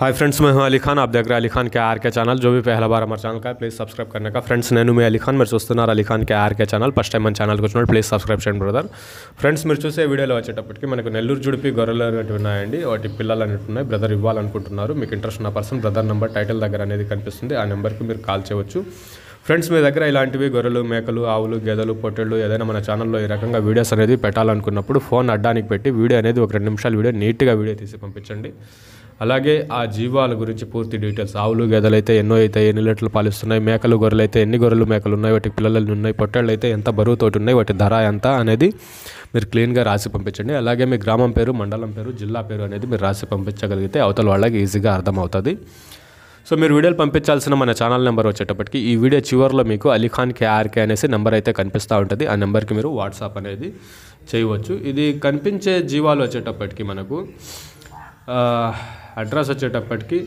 hi friends मैं हूं अली खान आप देख रहे हैं अली खान के आर के चैनल जो भी पहला बार हमारे चैनल का है प्लीज़ सब्सक्राइब करने का फ्रेंड्स नैनू मैं अली खान మీరు చూస్తున్నారు Ali Khan KR K channel first time మన ఛానల్ వచ్చినప్పుడు ప్లీజ్ సబ్స్క్రైబ్ చేయండి బ్రదర్ ఫ్రెండ్స్ మీరు చూసే వీడియోలో వచ్చేటప్పటికి మనకు నెల్లూరు జుడిపి గొర్రెలు అనేవి ఉన్నాయండి వాటి పిల్లలు అనేవి ఉన్నాయి బ్రదర్ ఇవ్వాలనుకుంటున్నారు మీకు ఇంట్రెస్ట్ ఉన్న పర్సన్ బ్రదర్ నెంబర్ టైటిల్ దగ్గర అనేది కనిపిస్తుంది ఆ నెంబర్కి మీరు కాల్ చేయవచ్చు ఫ్రెండ్స్ మీ దగ్గర ఇలాంటివి గొర్రెలు మేకలు ఆవులు గేదెలు పొట్టెళ్ళు ఏదైనా మన ఛానల్లో ఈ రకంగా వీడియోస్ అనేది పెట్టాలనుకున్నప్పుడు ఫోన్ అడ్డానికి పెట్టి వీడియో అనేది ఒక రెండు నిమిషాల వీడియో నీట్గా వీడియో తీసి పంపించండి అలాగే ఆ జీవాల గురించి పూర్తి డీటెయిల్స్ ఆవులు అయితే ఎన్నో అయితే ఎన్ని లీటర్లు పాలిస్తున్నాయి మేకలు గొర్రెలు అయితే ఎన్ని గొర్రెలు మేకలు ఉన్నాయి వాటికి పిల్లలు ఉన్నాయి పొట్టళ్ళు అయితే ఎంత బరువుతో ఉన్నాయి వాటి ధర ఎంత అనేది మీరు క్లీన్గా రాసి పంపించండి అలాగే మీ గ్రామం పేరు మండలం పేరు జిల్లా పేరు అనేది మీరు రాసి పంపించగలిగితే అవతల వాళ్ళకి ఈజీగా అర్థమవుతుంది సో మీరు వీడియోలు పంపించాల్సిన మన ఛానల్ నెంబర్ వచ్చేటప్పటికి ఈ వీడియో చివరిలో మీకు అలీఖాన్ కేఆర్కే అనేసి నెంబర్ అయితే కనిపిస్తూ ఉంటుంది ఆ నెంబర్కి మీరు వాట్సాప్ అనేది చేయవచ్చు ఇది కనిపించే జీవాలు వచ్చేటప్పటికి మనకు అడ్రస్ వచ్చేటప్పటికి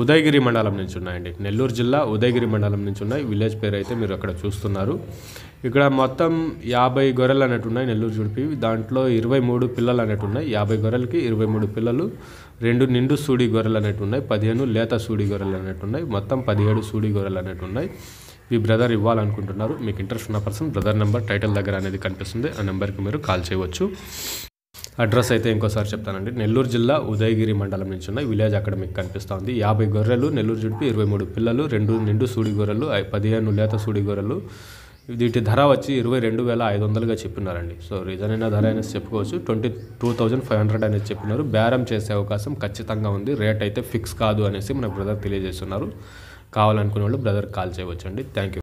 ఉదయగిరి మండలం నుంచి ఉన్నాయండి నెల్లూరు జిల్లా ఉదయగిరి మండలం నుంచి ఉన్నాయి విలేజ్ పేరు అయితే మీరు అక్కడ చూస్తున్నారు ఇక్కడ మొత్తం యాభై గొర్రెలు అనేటు ఉన్నాయి నెల్లూరు జుడిపి దాంట్లో ఇరవై మూడు పిల్లలు అనేటు ఉన్నాయి యాభై గొర్రెలకి ఇరవై మూడు పిల్లలు రెండు నిండు సూడి గొర్రెలు అనేటు ఉన్నాయి పదిహేను లేత సూడి గొర్రెలు అనేటు ఉన్నాయి మొత్తం పదిహేడు సూడి గొర్రెలు అనేటు ఉన్నాయి మీ బ్రదర్ ఇవ్వాలనుకుంటున్నారు మీకు ఇంట్రెస్ట్ ఉన్న పర్సన్ బ్రదర్ నెంబర్ టైటిల్ దగ్గర అనేది కనిపిస్తుంది ఆ నెంబర్కి మీరు కాల్ చేయవచ్చు అడ్రస్ అయితే ఇంకోసారి చెప్తానండి నెల్లూరు జిల్లా ఉదయగిరి మండలం నుంచి ఉన్న విలేజ్ అక్కడ మీకు కనిపిస్తూ ఉంది యాభై గొర్రెలు నెల్లూరు జుట్టు ఇరవై మూడు పిల్లలు రెండు నిండు సూడి గొర్రెలు పదిహేను లేత సూడి గొర్రెలు వీటి ధర వచ్చి ఇరవై రెండు వేల ఐదు వందలుగా చెప్పినారండి సో రీజన్ అయిన ధర అనేసి చెప్పుకోవచ్చు twenty two thousand five hundred అనేది చెప్పినారు బేరం చేసే అవకాశం ఖచ్చితంగా ఉంది రేట్ అయితే ఫిక్స్ కాదు అనేసి మన బ్రదర్ తెలియజేస్తున్నారు కావాలనుకునే వాళ్ళు బ్రదర్ కాల్ చేయవచ్చండి థ్యాంక్ యూ